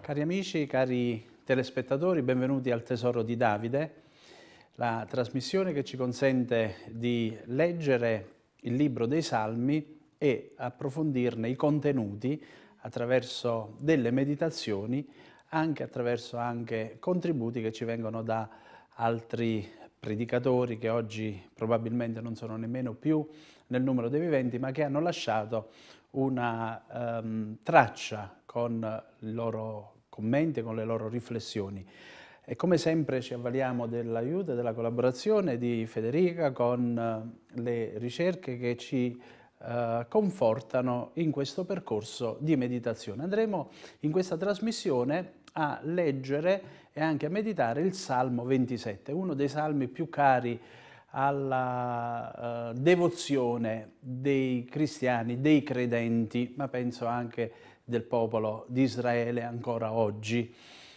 Cari amici, cari telespettatori, benvenuti al Tesoro di Davide, la trasmissione che ci consente di leggere il libro dei Salmi e approfondirne i contenuti attraverso delle meditazioni, anche attraverso anche contributi che ci vengono da altri predicatori che oggi probabilmente non sono nemmeno più nel numero dei viventi, ma che hanno lasciato una um, traccia con i loro commenti, con le loro riflessioni. E come sempre ci avvaliamo dell'aiuto e della collaborazione di Federica con le ricerche che ci eh, confortano in questo percorso di meditazione. Andremo in questa trasmissione a leggere e anche a meditare il Salmo 27, uno dei salmi più cari alla eh, devozione dei cristiani, dei credenti, ma penso anche del popolo di Israele ancora oggi.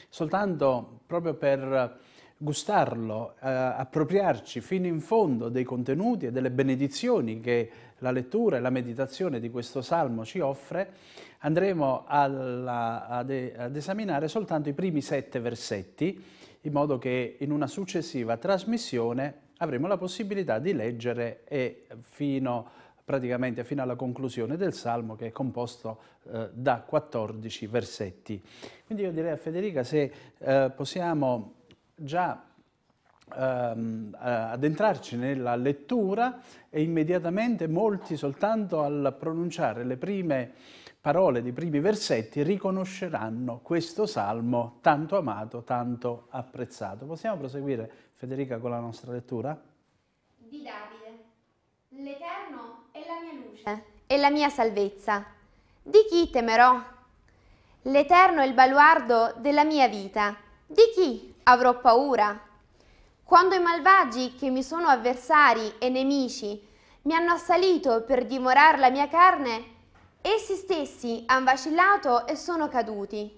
Soltanto proprio per gustarlo, eh, appropriarci fino in fondo dei contenuti e delle benedizioni che la lettura e la meditazione di questo salmo ci offre, andremo alla, ad, ad esaminare soltanto i primi sette versetti, in modo che in una successiva trasmissione avremo la possibilità di leggere e fino, praticamente fino alla conclusione del Salmo che è composto eh, da 14 versetti. Quindi io direi a Federica se eh, possiamo già ehm, eh, addentrarci nella lettura e immediatamente molti soltanto al pronunciare le prime parole dei primi versetti riconosceranno questo salmo tanto amato, tanto apprezzato. Possiamo proseguire Federica con la nostra lettura? Di Davide. L'Eterno è la mia luce e la mia salvezza. Di chi temerò? L'Eterno è il baluardo della mia vita. Di chi avrò paura? Quando i malvagi, che mi sono avversari e nemici, mi hanno assalito per dimorare la mia carne, essi stessi han vacillato e sono caduti.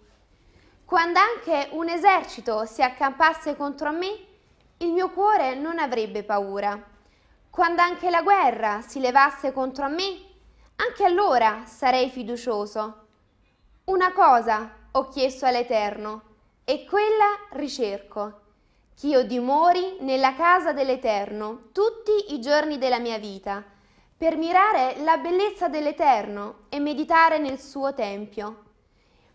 Quando anche un esercito si accampasse contro me, il mio cuore non avrebbe paura. Quando anche la guerra si levasse contro me, anche allora sarei fiducioso. Una cosa ho chiesto all'Eterno, e quella ricerco, io dimori nella casa dell'Eterno tutti i giorni della mia vita, per mirare la bellezza dell'Eterno e meditare nel suo tempio.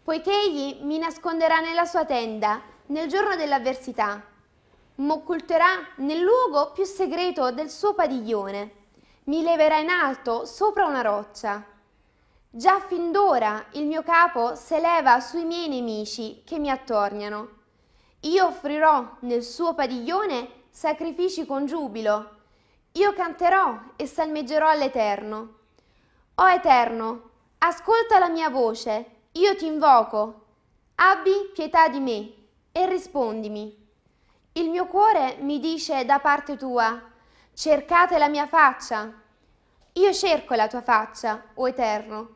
Poiché egli mi nasconderà nella sua tenda nel giorno dell'avversità, m'occulterà nel luogo più segreto del suo padiglione, mi leverà in alto sopra una roccia. Già fin d'ora il mio capo s'eleva sui miei nemici che mi attorniano io offrirò nel suo padiglione sacrifici con giubilo. Io canterò e salmeggerò all'Eterno. O Eterno, ascolta la mia voce, io ti invoco. Abbi pietà di me e rispondimi. Il mio cuore mi dice da parte tua, cercate la mia faccia. Io cerco la tua faccia, o Eterno.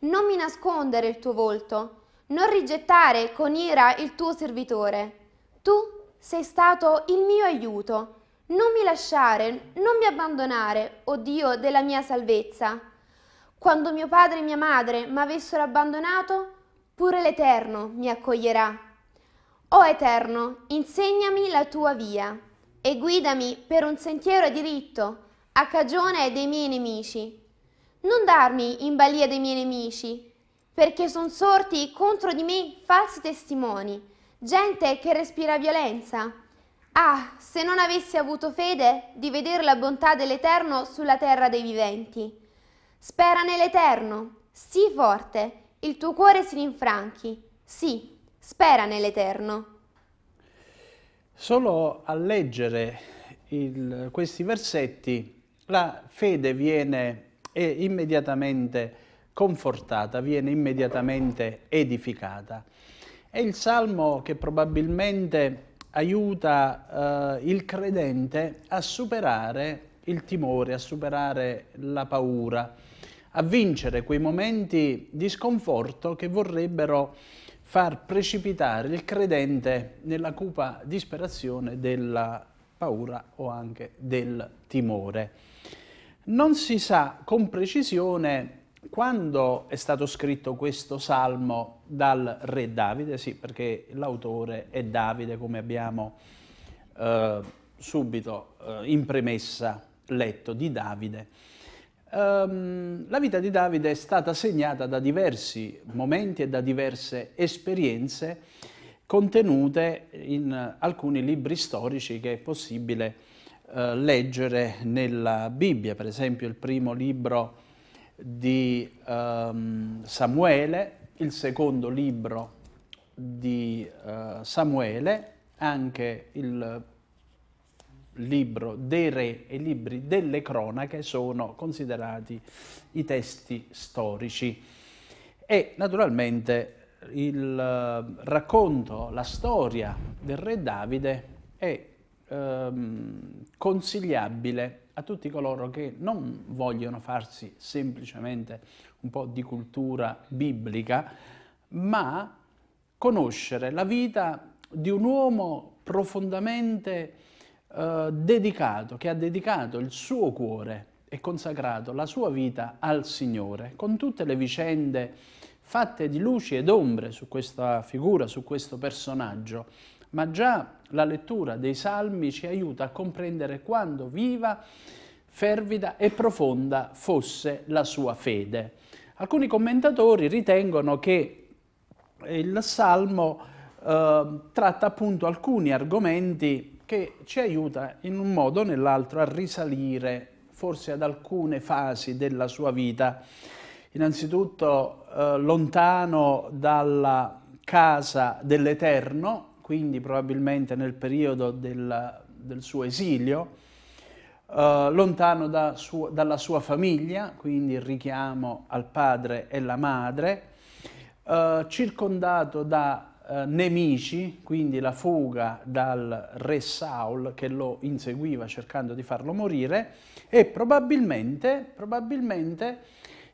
Non mi nascondere il tuo volto, non rigettare con ira il tuo servitore. Tu sei stato il mio aiuto. Non mi lasciare, non mi abbandonare, o oh Dio della mia salvezza. Quando mio padre e mia madre m'avessero abbandonato, pure l'Eterno mi accoglierà. O Eterno, insegnami la tua via e guidami per un sentiero diritto, a cagione dei miei nemici. Non darmi in balia dei miei nemici, perché sono sorti contro di me falsi testimoni gente che respira violenza. Ah, se non avessi avuto fede di vedere la bontà dell'Eterno sulla terra dei viventi. Spera nell'Eterno, sii forte, il tuo cuore si rinfranchi. Sì, spera nell'Eterno. Solo a leggere il, questi versetti la fede viene immediatamente confortata, viene immediatamente edificata. È il salmo che probabilmente aiuta eh, il credente a superare il timore, a superare la paura, a vincere quei momenti di sconforto che vorrebbero far precipitare il credente nella cupa disperazione della paura o anche del timore. Non si sa con precisione quando è stato scritto questo salmo dal re Davide, sì, perché l'autore è Davide, come abbiamo eh, subito eh, in premessa letto, di Davide. Um, la vita di Davide è stata segnata da diversi momenti e da diverse esperienze contenute in alcuni libri storici che è possibile eh, leggere nella Bibbia, per esempio il primo libro di um, Samuele, il secondo libro di uh, Samuele, anche il libro dei re e i libri delle cronache sono considerati i testi storici. E naturalmente il eh, racconto, la storia del re Davide è ehm, consigliabile a tutti coloro che non vogliono farsi semplicemente un po' di cultura biblica, ma conoscere la vita di un uomo profondamente eh, dedicato, che ha dedicato il suo cuore e consacrato la sua vita al Signore, con tutte le vicende fatte di luci ed ombre su questa figura, su questo personaggio, ma già la lettura dei salmi ci aiuta a comprendere quando viva, fervida e profonda fosse la sua fede. Alcuni commentatori ritengono che il salmo eh, tratta appunto alcuni argomenti che ci aiuta in un modo o nell'altro a risalire forse ad alcune fasi della sua vita. Innanzitutto eh, lontano dalla casa dell'Eterno, quindi probabilmente nel periodo del, del suo esilio, eh, lontano da suo, dalla sua famiglia, quindi il richiamo al padre e alla madre, eh, circondato da eh, nemici, quindi la fuga dal re Saul che lo inseguiva cercando di farlo morire, e probabilmente, probabilmente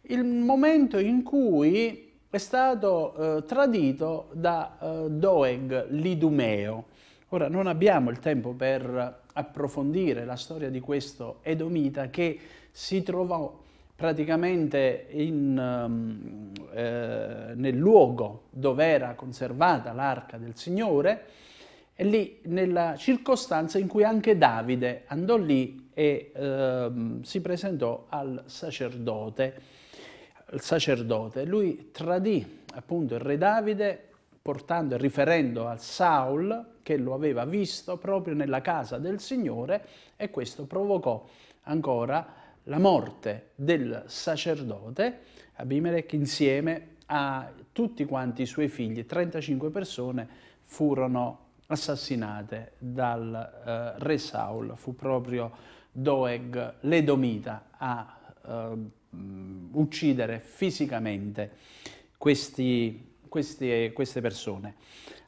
il momento in cui è stato eh, tradito da eh, Doeg l'Idumeo. Ora non abbiamo il tempo per approfondire la storia di questo Edomita che si trovò praticamente in, ehm, eh, nel luogo dove era conservata l'arca del Signore e lì nella circostanza in cui anche Davide andò lì e eh, si presentò al sacerdote il sacerdote, lui tradì appunto il re Davide portando e riferendo a Saul che lo aveva visto proprio nella casa del Signore e questo provocò ancora la morte del sacerdote Abimelech insieme a tutti quanti i suoi figli, 35 persone furono assassinate dal eh, re Saul, fu proprio Doeg l'Edomita a eh, mh, mm, uccidere fisicamente questi, questi, queste persone.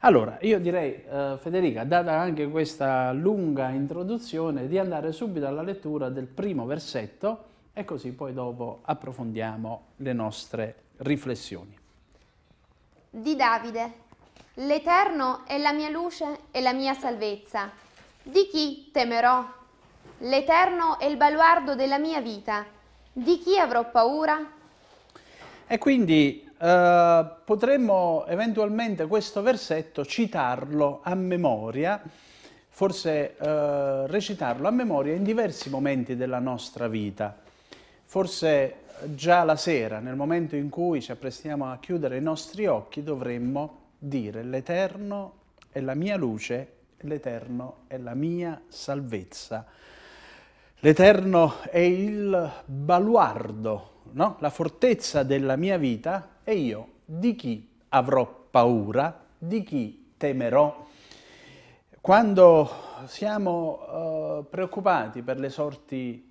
Allora, io direi, eh, Federica, data anche questa lunga introduzione, di andare subito alla lettura del primo versetto e così poi dopo approfondiamo le nostre riflessioni. Di Davide. L'Eterno è la mia luce e la mia salvezza. Di chi temerò? L'Eterno è il baluardo della mia vita di chi avrò paura? E quindi eh, potremmo eventualmente questo versetto citarlo a memoria, forse eh, recitarlo a memoria in diversi momenti della nostra vita. Forse eh, già la sera, nel momento in cui ci apprestiamo a chiudere i nostri occhi, dovremmo dire l'Eterno è la mia luce, l'Eterno è la mia salvezza. L'Eterno è il baluardo, no? la fortezza della mia vita e io di chi avrò paura, di chi temerò. Quando siamo eh, preoccupati per le sorti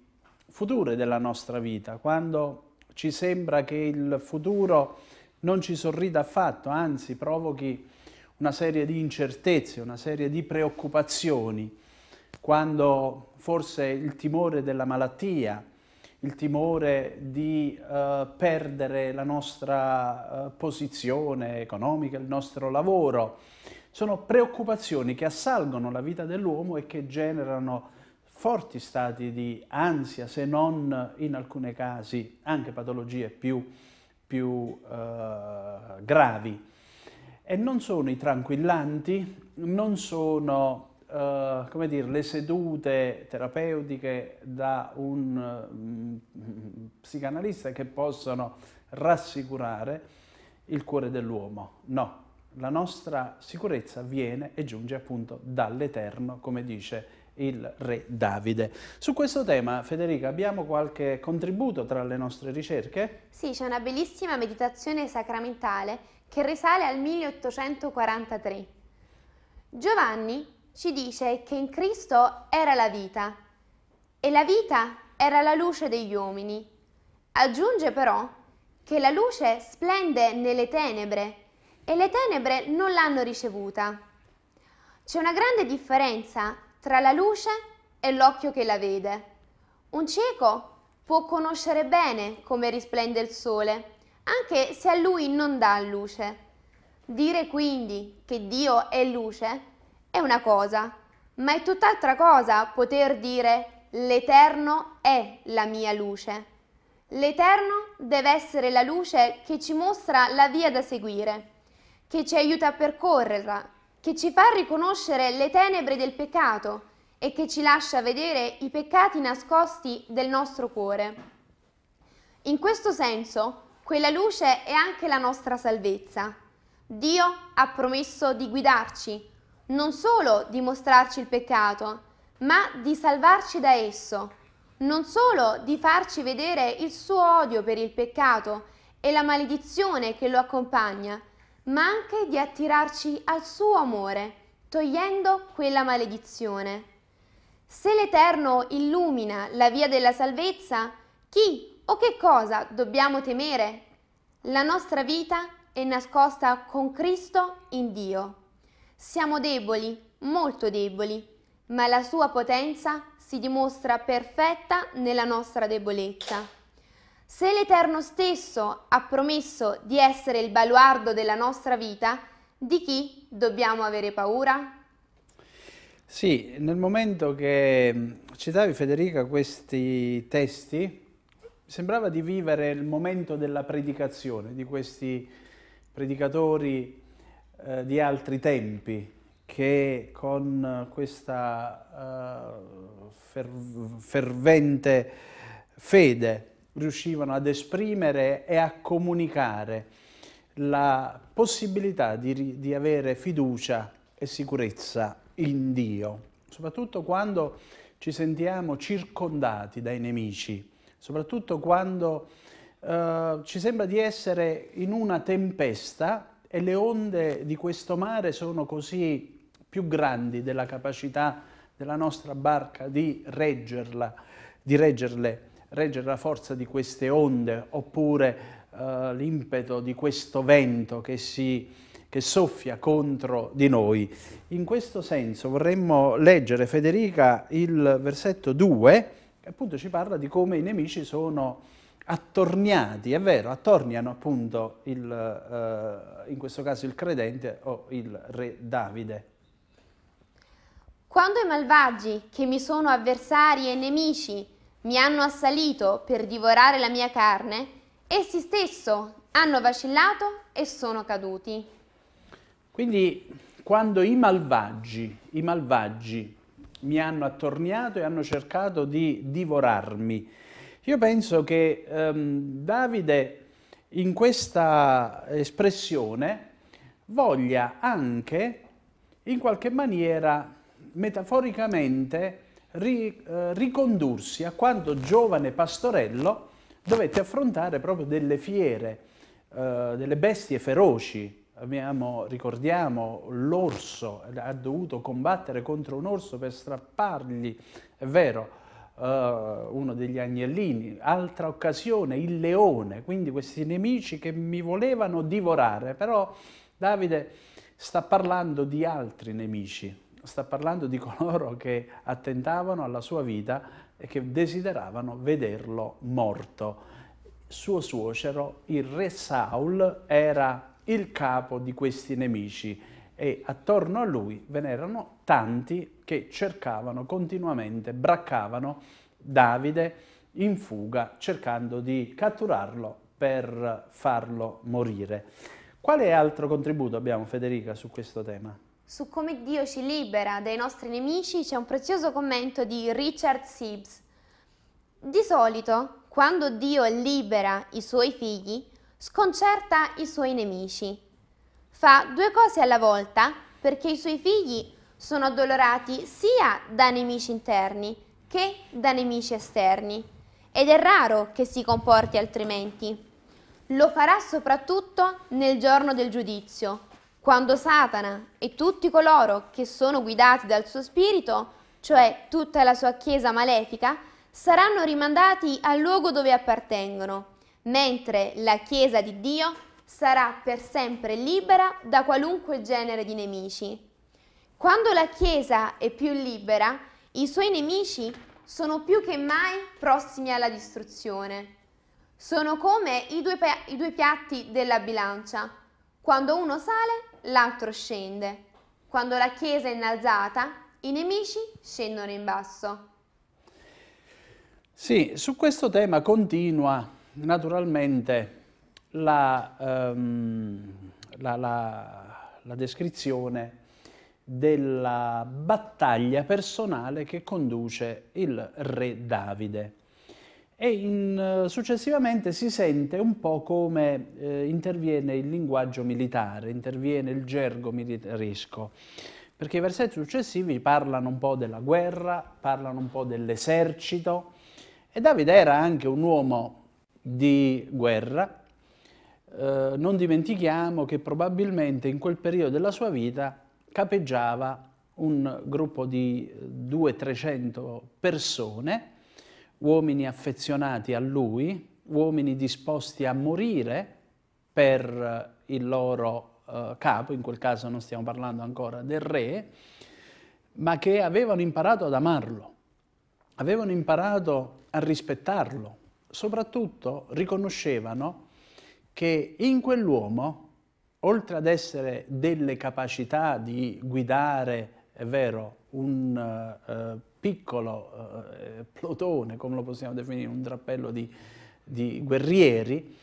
future della nostra vita, quando ci sembra che il futuro non ci sorrida affatto, anzi provochi una serie di incertezze, una serie di preoccupazioni, quando forse il timore della malattia, il timore di eh, perdere la nostra eh, posizione economica, il nostro lavoro, sono preoccupazioni che assalgono la vita dell'uomo e che generano forti stati di ansia, se non in alcuni casi anche patologie più, più eh, gravi. E non sono i tranquillanti, non sono eh, come dire, le sedute terapeutiche da un mh, mm, psicanalista che possano rassicurare il cuore dell'uomo. No, la nostra sicurezza viene e giunge appunto dall'Eterno, come dice il re Davide. Su questo tema, Federica, abbiamo qualche contributo tra le nostre ricerche? Sì, c'è una bellissima meditazione sacramentale che risale al 1843. Giovanni ci dice che in Cristo era la vita e la vita era la luce degli uomini. Aggiunge però che la luce splende nelle tenebre e le tenebre non l'hanno ricevuta. C'è una grande differenza tra la luce e l'occhio che la vede. Un cieco può conoscere bene come risplende il sole, anche se a lui non dà luce. Dire quindi che Dio è luce è una cosa, ma è tutt'altra cosa poter dire l'Eterno è la mia luce. L'Eterno deve essere la luce che ci mostra la via da seguire, che ci aiuta a percorrerla, che ci fa riconoscere le tenebre del peccato e che ci lascia vedere i peccati nascosti del nostro cuore. In questo senso, quella luce è anche la nostra salvezza. Dio ha promesso di guidarci, non solo di mostrarci il peccato, ma di salvarci da esso, non solo di farci vedere il suo odio per il peccato e la maledizione che lo accompagna, ma anche di attirarci al suo amore, togliendo quella maledizione. Se l'Eterno illumina la via della salvezza, chi o che cosa dobbiamo temere? La nostra vita è nascosta con Cristo in Dio. Siamo deboli, molto deboli, ma la sua potenza si dimostra perfetta nella nostra debolezza. Se l'Eterno stesso ha promesso di essere il baluardo della nostra vita, di chi dobbiamo avere paura? Sì, nel momento che mm, citavi Federica questi testi, sembrava di vivere il momento della predicazione di questi predicatori eh, di altri tempi che con questa eh, fer fervente fede riuscivano ad esprimere e a comunicare la possibilità di, di avere fiducia e sicurezza in Dio, soprattutto quando ci sentiamo circondati dai nemici, soprattutto quando eh, ci sembra di essere in una tempesta e le onde di questo mare sono così più grandi della capacità della nostra barca di reggerla, di reggerle, reggere la forza di queste onde oppure eh, l'impeto di questo vento che si che soffia contro di noi. In questo senso vorremmo leggere, Federica, il versetto 2, che appunto ci parla di come i nemici sono attorniati, è vero, attorniano appunto il, eh, in questo caso il credente o il re Davide. Quando i malvagi, che mi sono avversari e nemici, mi hanno assalito per divorare la mia carne, essi stesso hanno vacillato e sono caduti. Quindi quando i malvagi, i malvagi mi hanno attorniato e hanno cercato di divorarmi, io penso che ehm, Davide in questa espressione voglia anche in qualche maniera metaforicamente ri, eh, ricondursi a quando giovane pastorello dovette affrontare proprio delle fiere, eh, delle bestie feroci. Abbiamo, ricordiamo l'orso, ha dovuto combattere contro un orso per strappargli, è vero, eh, uno degli agnellini, altra occasione, il leone, quindi questi nemici che mi volevano divorare, però Davide sta parlando di altri nemici, sta parlando di coloro che attentavano alla sua vita e che desideravano vederlo morto. Suo suocero, il re Saul, era il capo di questi nemici e attorno a lui ve n'erano tanti che cercavano continuamente, braccavano Davide in fuga cercando di catturarlo per farlo morire. Quale altro contributo abbiamo Federica su questo tema? Su come Dio ci libera dai nostri nemici c'è un prezioso commento di Richard Sibbs. Di solito, quando Dio libera i suoi figli, sconcerta i suoi nemici. Fa due cose alla volta perché i suoi figli sono addolorati sia da nemici interni che da nemici esterni ed è raro che si comporti altrimenti. Lo farà soprattutto nel giorno del giudizio, quando Satana e tutti coloro che sono guidati dal suo spirito, cioè tutta la sua chiesa malefica, saranno rimandati al luogo dove appartengono, mentre la chiesa di Dio sarà per sempre libera da qualunque genere di nemici. Quando la Chiesa è più libera, i suoi nemici sono più che mai prossimi alla distruzione. Sono come i due, i due piatti della bilancia. Quando uno sale, l'altro scende. Quando la Chiesa è innalzata, i nemici scendono in basso. Sì, su questo tema continua naturalmente la, um, la, la, la descrizione della battaglia personale che conduce il re Davide. E in, eh, successivamente si sente un po' come eh, interviene il linguaggio militare, interviene il gergo militaresco, perché i versetti successivi parlano un po' della guerra, parlano un po' dell'esercito, e Davide era anche un uomo di guerra. Eh, non dimentichiamo che probabilmente in quel periodo della sua vita capeggiava un gruppo di 200-300 eh, persone, uomini affezionati a lui, uomini disposti a morire per eh, il loro eh, capo, in quel caso non stiamo parlando ancora del re, ma che avevano imparato ad amarlo, avevano imparato a rispettarlo, soprattutto riconoscevano che in quell'uomo oltre ad essere delle capacità di guidare, è vero, un eh, piccolo eh, plotone, come lo possiamo definire, un drappello di, di guerrieri,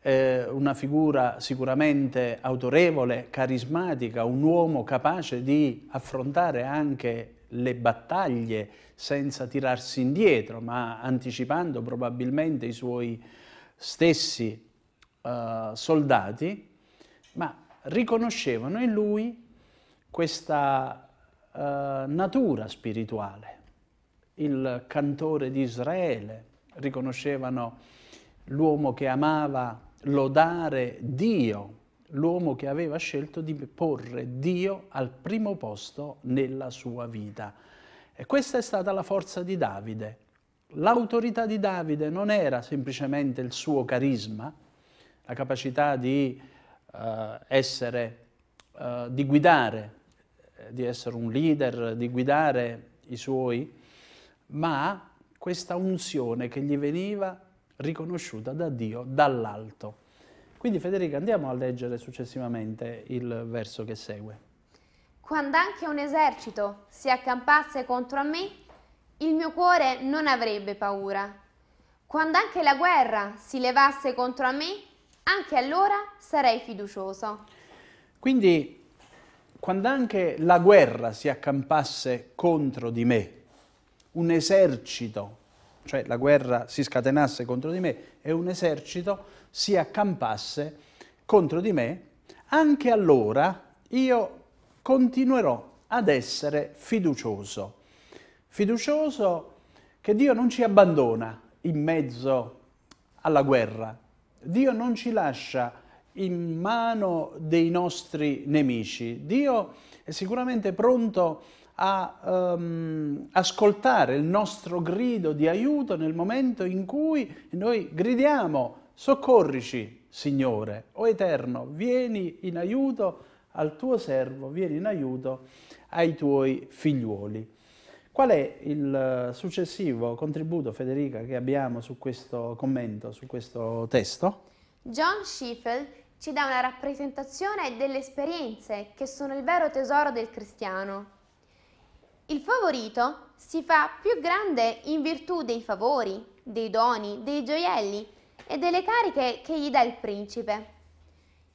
eh, una figura sicuramente autorevole, carismatica, un uomo capace di affrontare anche le battaglie senza tirarsi indietro, ma anticipando probabilmente i suoi stessi eh, soldati, ma riconoscevano in lui questa uh, natura spirituale. Il cantore di Israele riconoscevano l'uomo che amava lodare Dio, l'uomo che aveva scelto di porre Dio al primo posto nella sua vita. E questa è stata la forza di Davide. L'autorità di Davide non era semplicemente il suo carisma, la capacità di eh, essere, eh, di guidare, eh, di essere un leader, di guidare i suoi, ma questa unzione che gli veniva riconosciuta da Dio dall'alto. Quindi Federica andiamo a leggere successivamente il verso che segue. Quando anche un esercito si accampasse contro me, il mio cuore non avrebbe paura. Quando anche la guerra si levasse contro me, anche allora sarei fiducioso. Quindi, quando anche la guerra si accampasse contro di me, un esercito, cioè la guerra si scatenasse contro di me e un esercito si accampasse contro di me, anche allora io continuerò ad essere fiducioso. Fiducioso che Dio non ci abbandona in mezzo alla guerra, Dio non ci lascia in mano dei nostri nemici. Dio è sicuramente pronto a um, ascoltare il nostro grido di aiuto nel momento in cui noi gridiamo soccorrici, Signore, o Eterno, vieni in aiuto al tuo servo, vieni in aiuto ai tuoi figliuoli. Qual è il eh, successivo contributo, Federica, che abbiamo su questo commento, su questo testo? John Schiffel ci dà una rappresentazione delle esperienze che sono il vero tesoro del cristiano. Il favorito si fa più grande in virtù dei favori, dei doni, dei gioielli e delle cariche che gli dà il principe.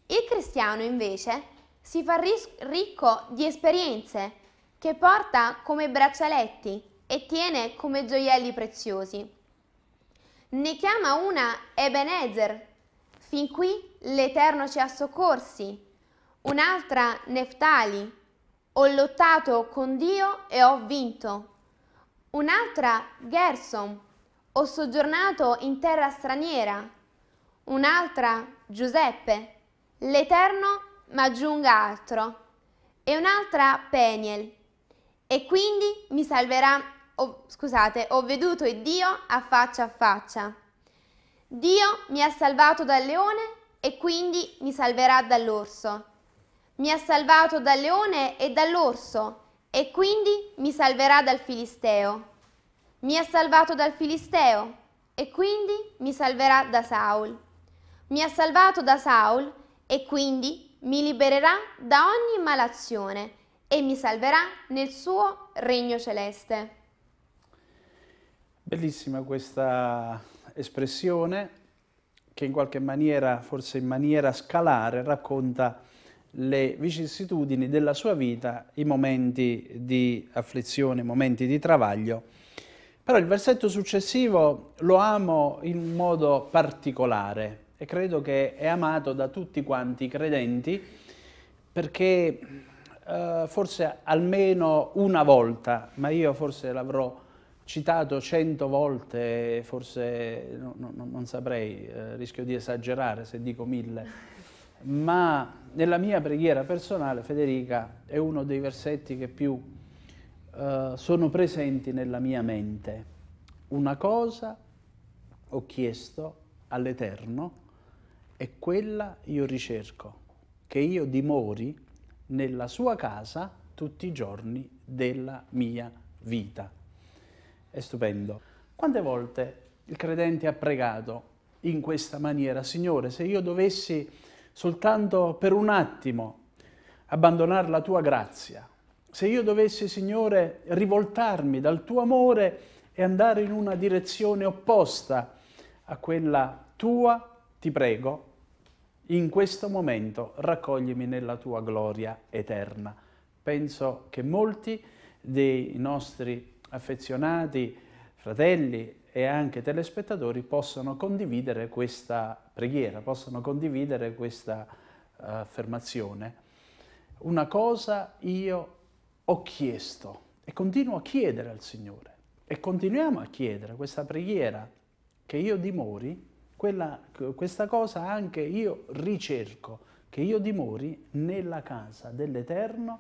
Il cristiano invece si fa ricco di esperienze, che porta come braccialetti e tiene come gioielli preziosi. Ne chiama una Ebenezer, fin qui l'Eterno ci ha soccorsi, un'altra Neftali, ho lottato con Dio e ho vinto, un'altra Gerson, ho soggiornato in terra straniera, un'altra Giuseppe, l'Eterno ma aggiunga altro, e un'altra Peniel, e quindi mi salverà. Oh, scusate, ho veduto Dio a faccia a faccia. Dio mi ha salvato dal leone e quindi mi salverà dall'orso. Mi ha salvato dal leone e dall'orso e quindi mi salverà dal Filisteo. Mi ha salvato dal Filisteo e quindi mi salverà da Saul. Mi ha salvato da Saul e quindi mi libererà da ogni malazione e mi salverà nel suo regno celeste. Bellissima questa espressione che in qualche maniera, forse in maniera scalare, racconta le vicissitudini della sua vita, i momenti di afflizione, i momenti di travaglio. Però il versetto successivo lo amo in modo particolare e credo che è amato da tutti quanti i credenti perché eh, forse almeno una volta, ma io forse l'avrò citato cento volte, forse no, no, non saprei, eh, rischio di esagerare se dico mille, ma nella mia preghiera personale Federica è uno dei versetti che più eh, sono presenti nella mia mente. Una cosa ho chiesto all'Eterno e quella io ricerco, che io dimori nella sua casa tutti i giorni della mia vita. È stupendo. Quante volte il credente ha pregato in questa maniera, Signore, se io dovessi soltanto per un attimo abbandonare la tua grazia, se io dovessi, Signore, rivoltarmi dal tuo amore e andare in una direzione opposta a quella tua, ti prego, in questo momento raccoglimi nella tua gloria eterna. Penso che molti dei nostri affezionati, fratelli e anche telespettatori possano condividere questa preghiera, possano condividere questa eh, affermazione. Una cosa io ho chiesto e continuo a chiedere al Signore e continuiamo a chiedere questa preghiera che io dimori quella, questa cosa anche io ricerco, che io dimori nella casa dell'Eterno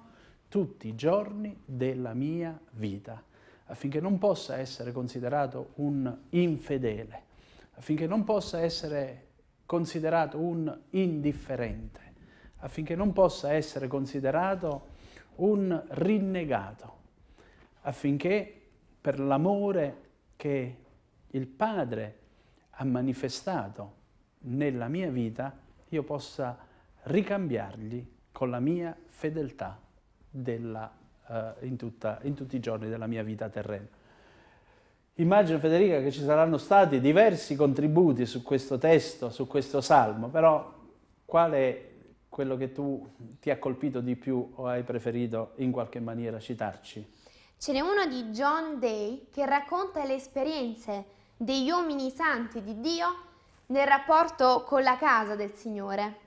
tutti i giorni della mia vita, affinché non possa essere considerato un infedele, affinché non possa essere considerato un indifferente, affinché non possa essere considerato un rinnegato, affinché per l'amore che il Padre ha manifestato nella mia vita, io possa ricambiargli con la mia fedeltà della, eh, in, tutta, in tutti i giorni della mia vita terrena. Immagino Federica che ci saranno stati diversi contributi su questo testo, su questo salmo, però qual è quello che tu ti ha colpito di più o hai preferito in qualche maniera citarci? Ce n'è uno di John Day che racconta le esperienze degli uomini santi di Dio nel rapporto con la casa del Signore.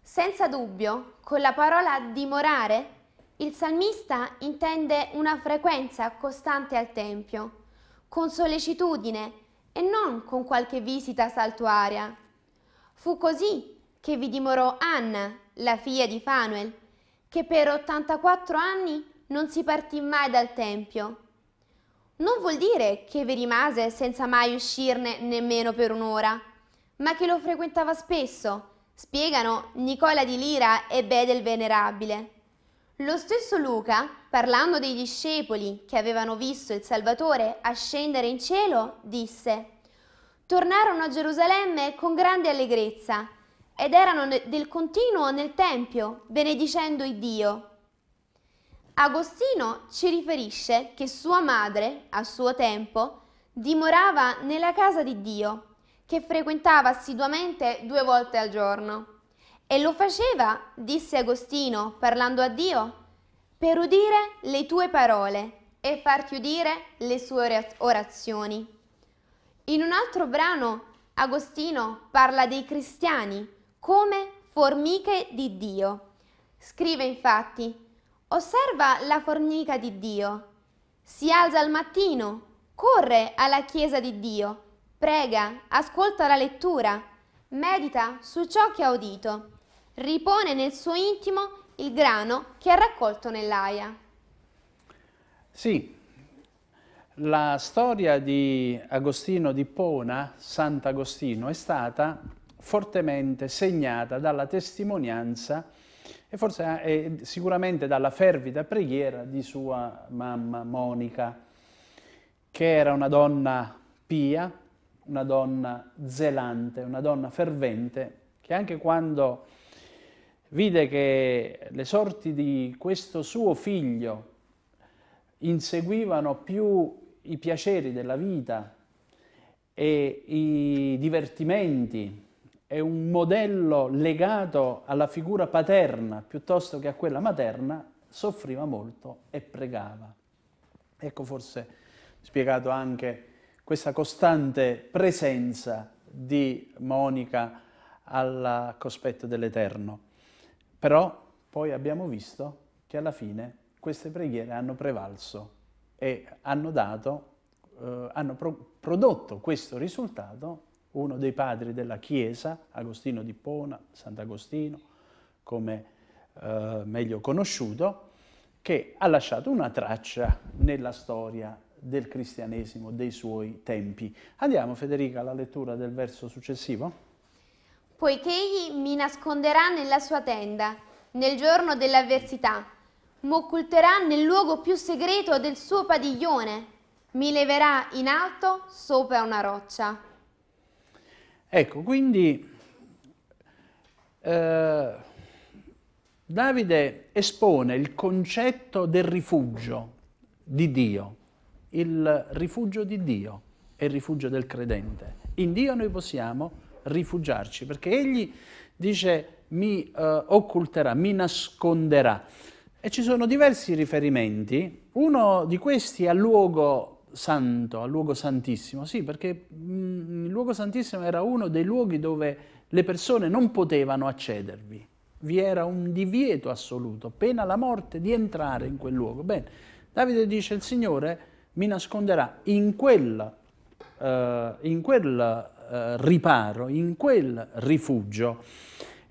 Senza dubbio, con la parola dimorare, il salmista intende una frequenza costante al Tempio, con sollecitudine e non con qualche visita saltuaria. Fu così che vi dimorò Anna, la figlia di Fanuel, che per 84 anni non si partì mai dal Tempio non vuol dire che vi rimase senza mai uscirne nemmeno per un'ora, ma che lo frequentava spesso, spiegano Nicola di Lira e Bede il Venerabile. Lo stesso Luca, parlando dei discepoli che avevano visto il Salvatore ascendere in cielo, disse Tornarono a Gerusalemme con grande allegrezza ed erano del continuo nel Tempio, benedicendo il Dio. Agostino ci riferisce che sua madre, a suo tempo, dimorava nella casa di Dio, che frequentava assiduamente due volte al giorno. E lo faceva, disse Agostino, parlando a Dio, per udire le tue parole e farti udire le sue orazioni. In un altro brano Agostino parla dei cristiani come formiche di Dio. Scrive infatti Osserva la formica di Dio. Si alza al mattino, corre alla chiesa di Dio, prega, ascolta la lettura, medita su ciò che ha udito, ripone nel suo intimo il grano che ha raccolto nell'aia. Sì, la storia di Agostino di Pona, Sant'Agostino, è stata fortemente segnata dalla testimonianza e forse è eh, sicuramente dalla fervida preghiera di sua mamma Monica, che era una donna pia, una donna zelante, una donna fervente, che anche quando vide che le sorti di questo suo figlio inseguivano più i piaceri della vita e i divertimenti è un modello legato alla figura paterna piuttosto che a quella materna, soffriva molto e pregava. Ecco forse spiegato anche questa costante presenza di Monica al cospetto dell'Eterno. Però poi abbiamo visto che alla fine queste preghiere hanno prevalso e hanno, dato, eh, hanno pro prodotto questo risultato uno dei padri della Chiesa, Agostino di Pona, Sant'Agostino, come eh, meglio conosciuto, che ha lasciato una traccia nella storia del cristianesimo dei suoi tempi. Andiamo Federica alla lettura del verso successivo. Poiché egli mi nasconderà nella sua tenda, nel giorno dell'avversità, m'occulterà nel luogo più segreto del suo padiglione, mi leverà in alto sopra una roccia. Ecco, quindi eh, Davide espone il concetto del rifugio di Dio, il rifugio di Dio è il rifugio del credente. In Dio noi possiamo rifugiarci perché Egli dice mi eh, occulterà, mi nasconderà. E ci sono diversi riferimenti, uno di questi ha luogo santo, al luogo santissimo. Sì, perché mm, il luogo santissimo era uno dei luoghi dove le persone non potevano accedervi. Vi era un divieto assoluto, pena la morte, di entrare in quel luogo. Bene, Davide dice il Signore mi nasconderà in quel, eh, in quel eh, riparo, in quel rifugio.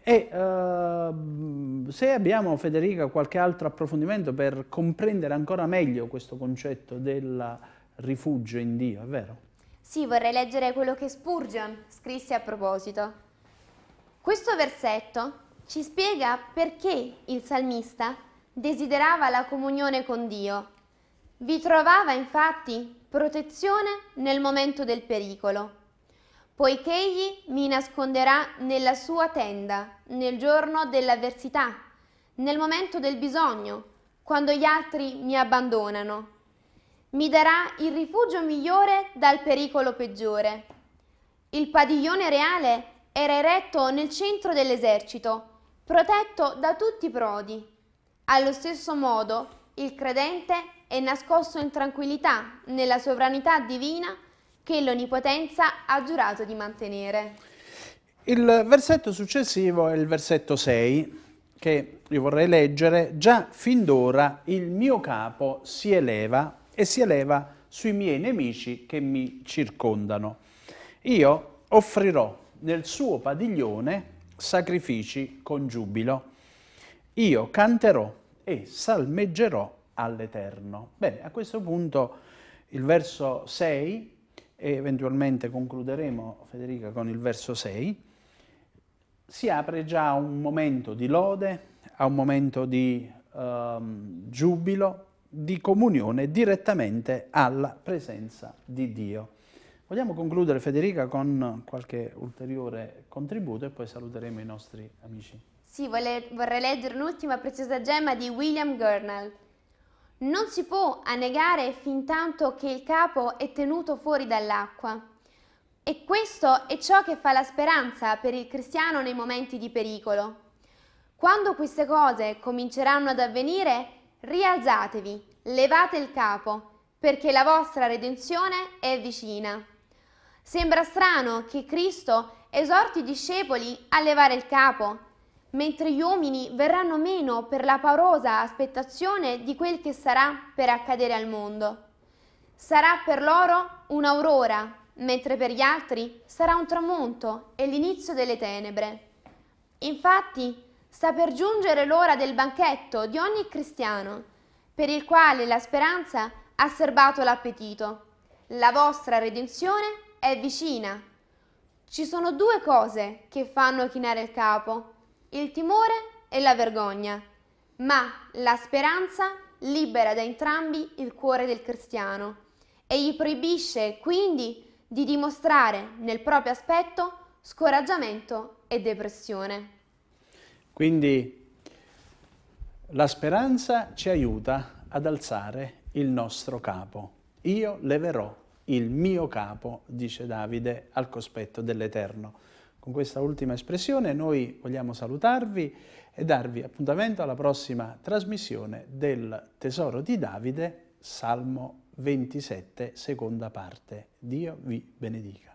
E uh, se abbiamo, Federica, qualche altro approfondimento per comprendere ancora meglio questo concetto della rifugio in Dio, è vero? Sì, vorrei leggere quello che Spurgeon scrisse a proposito. Questo versetto ci spiega perché il salmista desiderava la comunione con Dio. Vi trovava infatti protezione nel momento del pericolo, poiché egli mi nasconderà nella sua tenda nel giorno dell'avversità, nel momento del bisogno, quando gli altri mi abbandonano mi darà il rifugio migliore dal pericolo peggiore. Il padiglione reale era eretto nel centro dell'esercito, protetto da tutti i prodi. Allo stesso modo, il credente è nascosto in tranquillità nella sovranità divina che l'onnipotenza ha giurato di mantenere. Il versetto successivo è il versetto 6 che io vorrei leggere, già fin d'ora il mio capo si eleva e si eleva sui miei nemici che mi circondano. Io offrirò nel suo padiglione sacrifici con giubilo. Io canterò e salmeggerò all'Eterno. Bene, a questo punto il verso 6, e eventualmente concluderemo, Federica, con il verso 6, si apre già a un momento di lode, a un momento di um, giubilo, di comunione direttamente alla presenza di Dio. Vogliamo concludere Federica con qualche ulteriore contributo e poi saluteremo i nostri amici. Sì, vole- vorrei leggere l'ultima preziosa gemma di William Gurnall. Non si può annegare fin tanto che il capo è tenuto fuori dall'acqua. E questo è ciò che fa la speranza per il cristiano nei momenti di pericolo. Quando queste cose cominceranno ad avvenire, rialzatevi, levate il capo, perché la vostra redenzione è vicina. Sembra strano che Cristo esorti i discepoli a levare il capo, mentre gli uomini verranno meno per la paurosa aspettazione di quel che sarà per accadere al mondo. Sarà per loro un'aurora, mentre per gli altri sarà un tramonto e l'inizio delle tenebre. Infatti Sta per giungere l'ora del banchetto di ogni cristiano, per il quale la speranza ha serbato l'appetito. La vostra redenzione è vicina. Ci sono due cose che fanno chinare il capo, il timore e la vergogna, ma la speranza libera da entrambi il cuore del cristiano e gli proibisce quindi di dimostrare nel proprio aspetto scoraggiamento e depressione. Quindi la speranza ci aiuta ad alzare il nostro capo. Io leverò il mio capo, dice Davide, al cospetto dell'Eterno. Con questa ultima espressione noi vogliamo salutarvi e darvi appuntamento alla prossima trasmissione del Tesoro di Davide, Salmo 27, seconda parte. Dio vi benedica.